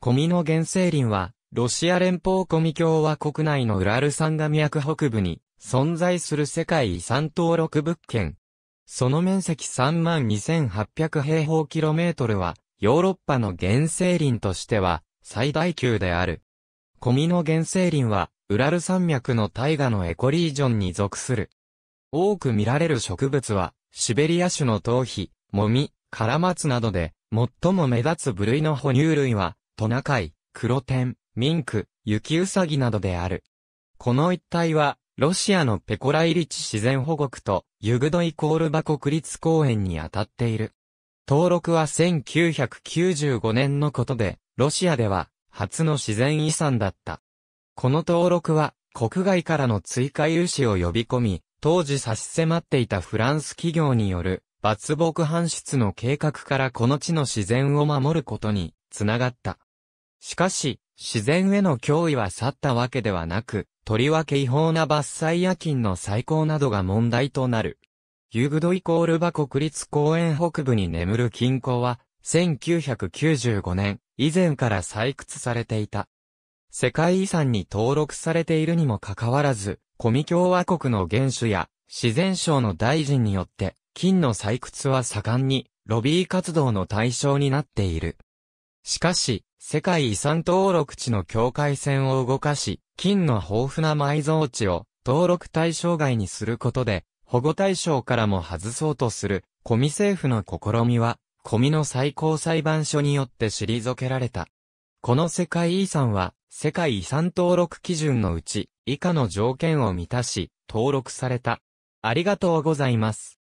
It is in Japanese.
コミの原生林は、ロシア連邦コミ共和国内のウラル山が脈北部に存在する世界遺産登録物件。その面積32,800平方キロメートルは、ヨーロッパの原生林としては最大級である。コミの原生林は、ウラル山脈の大河のエコリージョンに属する。多く見られる植物は、シベリア種の頭皮、もみ、カラマツなどで、最も目立つ部類の哺乳類は、トナカイ、黒ン、ミンク、雪うさぎなどである。この一帯は、ロシアのペコライリチ自然保護区とユグドイコールバ国立公園にあたっている。登録は1995年のことで、ロシアでは初の自然遺産だった。この登録は国外からの追加融資を呼び込み、当時差し迫っていたフランス企業による伐木搬出の計画からこの地の自然を守ることにつながった。しかし、自然への脅威は去ったわけではなく、とりわけ違法な伐採夜勤の再興などが問題となる。ユグドイコールバ国立公園北部に眠る金庫は、1995年以前から採掘されていた。世界遺産に登録されているにもかかわらず、コミ共和国の元首や自然省の大臣によって、金の採掘は盛んにロビー活動の対象になっている。しかし、世界遺産登録地の境界線を動かし、金の豊富な埋蔵地を登録対象外にすることで、保護対象からも外そうとする、コミ政府の試みは、コミの最高裁判所によって退けられた。この世界遺産は、世界遺産登録基準のうち、以下の条件を満たし、登録された。ありがとうございます。